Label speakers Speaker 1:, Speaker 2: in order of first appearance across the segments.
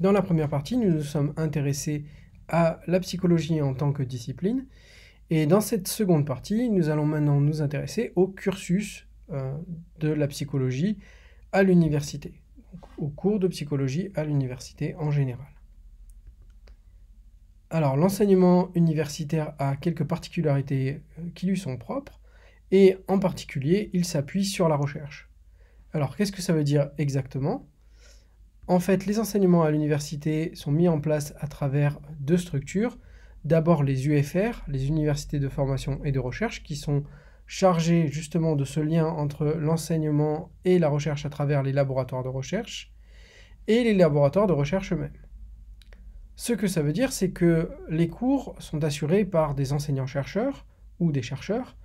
Speaker 1: Dans la première partie, nous nous sommes intéressés à la psychologie en tant que discipline. Et dans cette seconde partie, nous allons maintenant nous intéresser au cursus euh, de la psychologie à l'université, au cours de psychologie à l'université en général. Alors l'enseignement universitaire a quelques particularités euh, qui lui sont propres, et en particulier il s'appuie sur la recherche. Alors qu'est-ce que ça veut dire exactement en fait, les enseignements à l'université sont mis en place à travers deux structures. D'abord les UFR, les universités de formation et de recherche, qui sont chargées justement de ce lien entre l'enseignement et la recherche à travers les laboratoires de recherche, et les laboratoires de recherche eux-mêmes. Ce que ça veut dire, c'est que les cours sont assurés par des enseignants-chercheurs ou des chercheurs,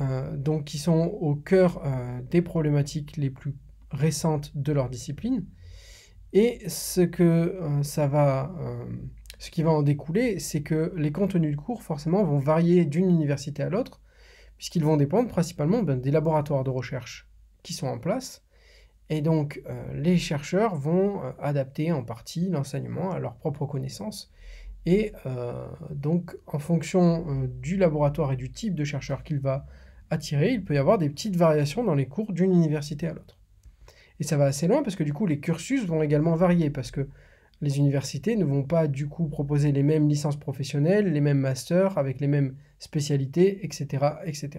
Speaker 1: euh, donc qui sont au cœur euh, des problématiques les plus récentes de leur discipline, et ce que euh, ça va, euh, ce qui va en découler, c'est que les contenus de cours forcément vont varier d'une université à l'autre, puisqu'ils vont dépendre principalement ben, des laboratoires de recherche qui sont en place. Et donc, euh, les chercheurs vont adapter en partie l'enseignement à leurs propres connaissances. Et donc, en fonction du laboratoire et du type de chercheur qu'il va attirer, il peut y avoir des petites variations dans les cours d'une université à l'autre. Et ça va assez loin parce que du coup, les cursus vont également varier parce que les universités ne vont pas du coup proposer les mêmes licences professionnelles, les mêmes masters avec les mêmes spécialités, etc. etc.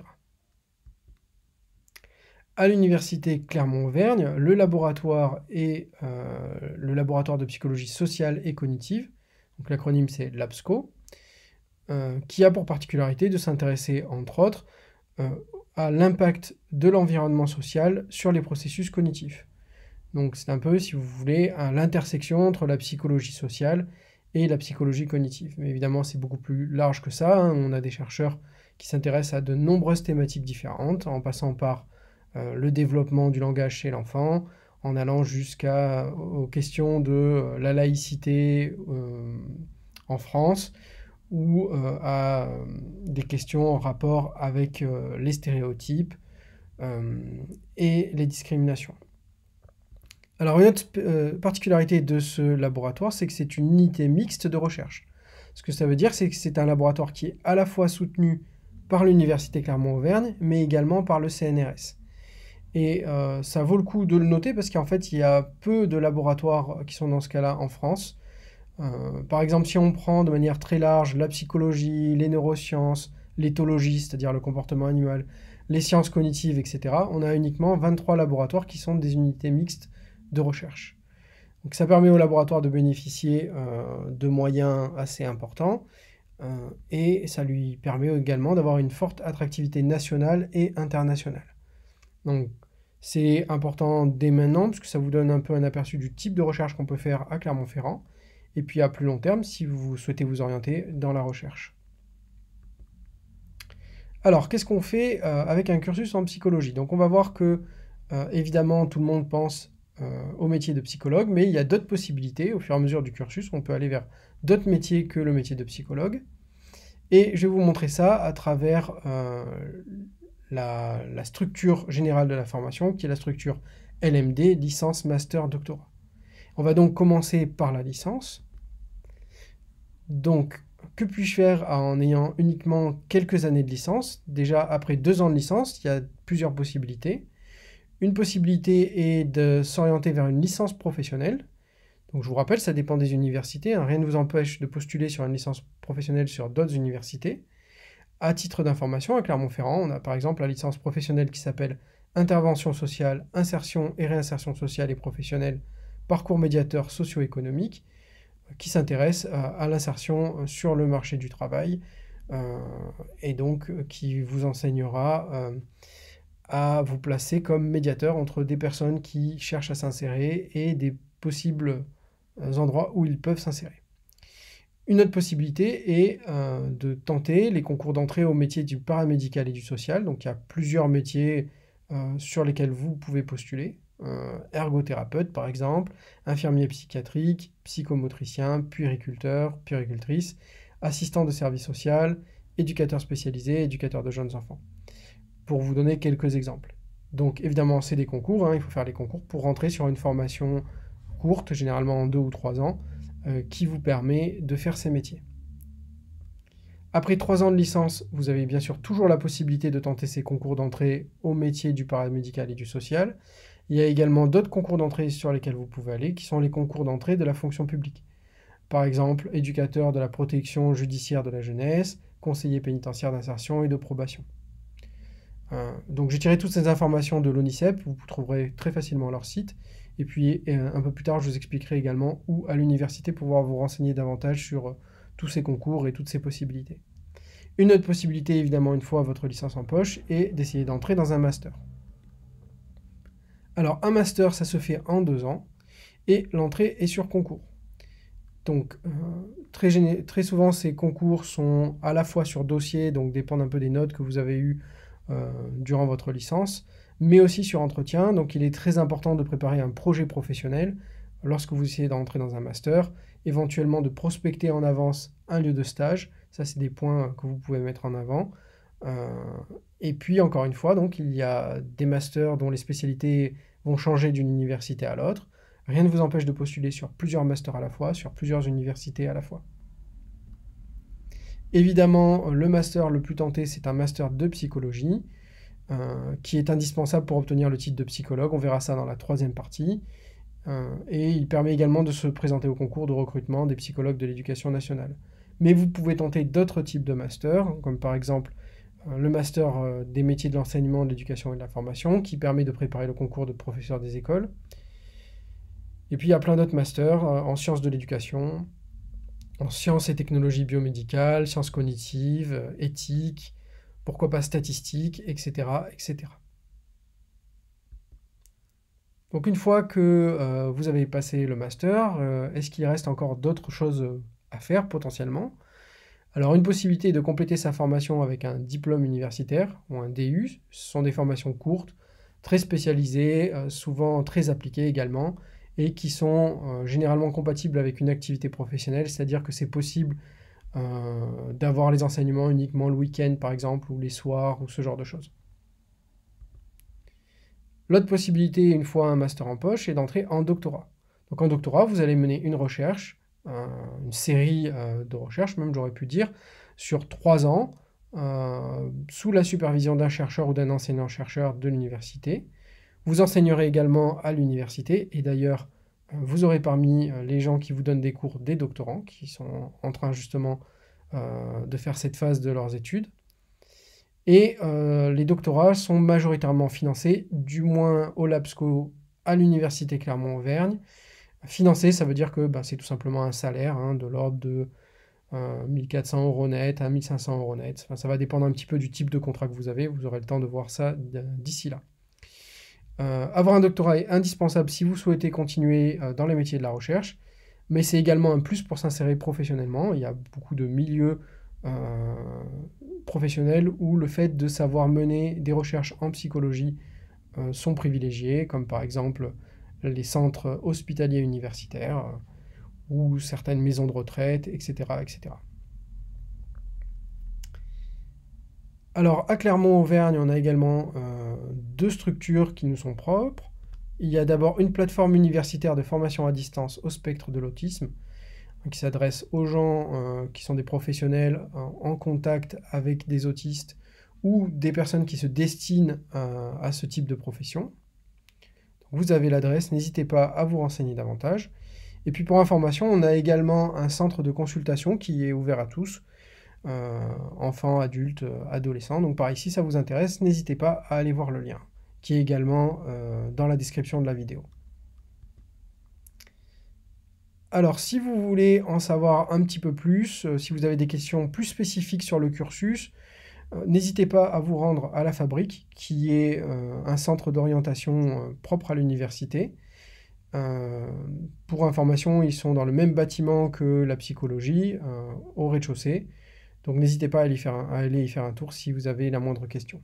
Speaker 1: À l'université Clermont-Auvergne, le laboratoire est euh, le laboratoire de psychologie sociale et cognitive, donc l'acronyme c'est LABSCO, euh, qui a pour particularité de s'intéresser entre autres euh, à l'impact de l'environnement social sur les processus cognitifs. Donc c'est un peu, si vous voulez, l'intersection entre la psychologie sociale et la psychologie cognitive. Mais évidemment, c'est beaucoup plus large que ça. Hein. On a des chercheurs qui s'intéressent à de nombreuses thématiques différentes, en passant par euh, le développement du langage chez l'enfant, en allant jusqu'à euh, aux questions de euh, la laïcité en France, ou euh, à euh, des questions en rapport avec euh, les stéréotypes et les discriminations. Alors une autre particularité de ce laboratoire, c'est que c'est une unité mixte de recherche. Ce que ça veut dire, c'est que c'est un laboratoire qui est à la fois soutenu par l'Université Clermont-Auvergne, mais également par le CNRS. Et ça vaut le coup de le noter parce qu'en fait, il y a peu de laboratoires qui sont dans ce cas-là en France. Euh, par exemple, si on prend de manière très large la psychologie, les neurosciences, l'éthologie, c'est-à-dire le comportement animal, les sciences cognitives, etc., on a uniquement 23 laboratoires qui sont des unités mixtes de recherche. Donc ça permet au laboratoires de bénéficier euh, de moyens assez importants euh, et ça lui permet également d'avoir une forte attractivité nationale et internationale. Donc c'est important dès maintenant parce que ça vous donne un peu un aperçu du type de recherche qu'on peut faire à Clermont-Ferrand et puis à plus long terme si vous souhaitez vous orienter dans la recherche. Alors, qu'est-ce qu'on fait euh, avec un cursus en psychologie Donc, on va voir que, euh, évidemment, tout le monde pense euh, au métier de psychologue, mais il y a d'autres possibilités. Au fur et à mesure du cursus, on peut aller vers d'autres métiers que le métier de psychologue. Et je vais vous montrer ça à travers la, la structure générale de la formation, qui est la structure LMD, licence, master, doctorat. On va donc commencer par la licence. Donc, que puis-je faire en ayant uniquement quelques années de licence Déjà, après deux ans de licence, il y a plusieurs possibilités. Une possibilité est de s'orienter vers une licence professionnelle. Donc, je vous rappelle, ça dépend des universités. Hein. Rien ne vous empêche de postuler sur une licence professionnelle sur d'autres universités. À titre d'information, à Clermont-Ferrand, on a par exemple la licence professionnelle qui s'appelle Intervention sociale, insertion et réinsertion sociale et professionnelle, parcours médiateur socio-économique qui s'intéresse à, l'insertion euh, sur le marché du travail euh, et donc euh, qui vous enseignera à vous placer comme médiateur entre des personnes qui cherchent à s'insérer et des possibles endroits où ils peuvent s'insérer. Une autre possibilité est de tenter les concours d'entrée aux métiers du paramédical et du social. Donc il y a plusieurs métiers sur lesquels vous pouvez postuler. Euh, ergothérapeute par exemple, infirmier psychiatrique, psychomotricien, puériculteur, puéricultrice, assistant de service social, éducateur spécialisé, éducateur de jeunes enfants. Pour vous donner quelques exemples. Donc évidemment, c'est des concours, hein, il faut faire les concours pour rentrer sur une formation courte, généralement en deux ou trois ans, euh, qui vous permet de faire ces métiers. Après trois ans de licence, vous avez bien sûr toujours la possibilité de tenter ces concours d'entrée au métier du paramédical et du social. Il y a également d'autres concours d'entrée sur lesquels vous pouvez aller, qui sont les concours d'entrée de la fonction publique. Par exemple, éducateur de la protection judiciaire de la jeunesse, conseiller pénitentiaire d'insertion et de probation. Euh, donc j'ai tiré toutes ces informations de l'ONICEP, vous trouverez très facilement leur site. Et puis euh, un peu plus tard, je vous expliquerai également où à l'université pouvoir vous renseigner davantage sur euh, tous ces concours et toutes ces possibilités. Une autre possibilité, évidemment, une fois votre licence en poche, est d'essayer d'entrer dans un master. Alors un master, ça se fait en deux ans, et l'entrée est sur concours. Donc euh, très, souvent ces concours sont à la fois sur dossier, donc dépendent un peu des notes que vous avez eues euh, durant votre licence, mais aussi sur entretien. Donc il est très important de préparer un projet professionnel lorsque vous essayez d'entrer dans un master, éventuellement de prospecter en avance un lieu de stage, ça c'est des points que vous pouvez mettre en avant, euh, et puis, encore une fois, donc, il y a des masters dont les spécialités vont changer d'une université à l'autre. Rien ne vous empêche de postuler sur plusieurs masters à la fois, sur plusieurs universités à la fois. Évidemment, le master le plus tenté, c'est un master de psychologie, euh, qui est indispensable pour obtenir le titre de psychologue. On verra ça dans la troisième partie. Euh, et il permet également de se présenter au concours de recrutement des psychologues de l'éducation nationale. Mais vous pouvez tenter d'autres types de masters, comme par exemple euh, le master euh, des métiers de l'enseignement, de l'éducation et de la formation, qui permet de préparer le concours de professeur des écoles. Et puis il y a plein d'autres masters euh, en sciences de l'éducation, en sciences et technologies biomédicales, sciences cognitives, éthique, pourquoi pas statistiques, etc. etc. Donc une fois que vous avez passé le master, est-ce qu'il reste encore d'autres choses à faire potentiellement alors une possibilité est de compléter sa formation avec un diplôme universitaire ou un DU. Ce sont des formations courtes, très spécialisées, euh, souvent très appliquées également, et qui sont euh, généralement compatibles avec une activité professionnelle, c'est-à-dire que c'est possible euh, d'avoir les enseignements uniquement le week-end par exemple, ou les soirs, ou ce genre de choses. L'autre possibilité, une fois un master en poche, est d'entrer en doctorat. Donc en doctorat, vous allez mener une recherche une série euh, de recherches, même j'aurais pu dire, sur trois ans, euh, sous la supervision d'un chercheur ou d'un enseignant-chercheur de l'université. Vous enseignerez également à l'université, et d'ailleurs, euh, vous aurez parmi les gens qui vous donnent des cours des doctorants, qui sont en train justement de faire cette phase de leurs études. Et les doctorats sont majoritairement financés, du moins au LabSCO à l'Université Clermont-Auvergne, Financer, ça veut dire que bah, c'est tout simplement un salaire hein, de l'ordre de 1400 euh, euros net à 1500 euros net. ça va dépendre un petit peu du type de contrat que vous avez. Vous aurez le temps de voir ça euh, d'ici là. Euh, avoir un doctorat est indispensable si vous souhaitez continuer dans les métiers de la recherche, mais c'est également un plus pour s'insérer professionnellement. Il y a beaucoup de milieux professionnels où le fait de savoir mener des recherches en psychologie sont privilégiés, comme par exemple les centres hospitaliers universitaires euh, ou certaines maisons de retraite, etc. etc. Alors à Clermont-Auvergne, on a également euh, deux structures qui nous sont propres. Il y a d'abord une plateforme universitaire de formation à distance au spectre de l'autisme hein, qui s'adresse aux gens euh, qui sont des professionnels en contact avec des autistes ou des personnes qui se destinent à ce type de profession. Vous avez l'adresse, n'hésitez pas à vous renseigner davantage. Et puis pour information, on a également un centre de consultation qui est ouvert à tous, euh, enfants, adultes, euh, adolescents. Donc par ici, ça vous intéresse, n'hésitez pas à aller voir le lien, qui est également euh, dans la description de la vidéo. Alors si vous voulez en savoir un petit peu plus, si vous avez des questions plus spécifiques sur le cursus, euh, n'hésitez pas à vous rendre à la fabrique, qui est euh, un centre d'orientation euh, propre à l'université. pour information, ils sont dans le même bâtiment que la psychologie, au rez-de-chaussée. Donc n'hésitez pas à, aller y faire un tour si vous avez la moindre question.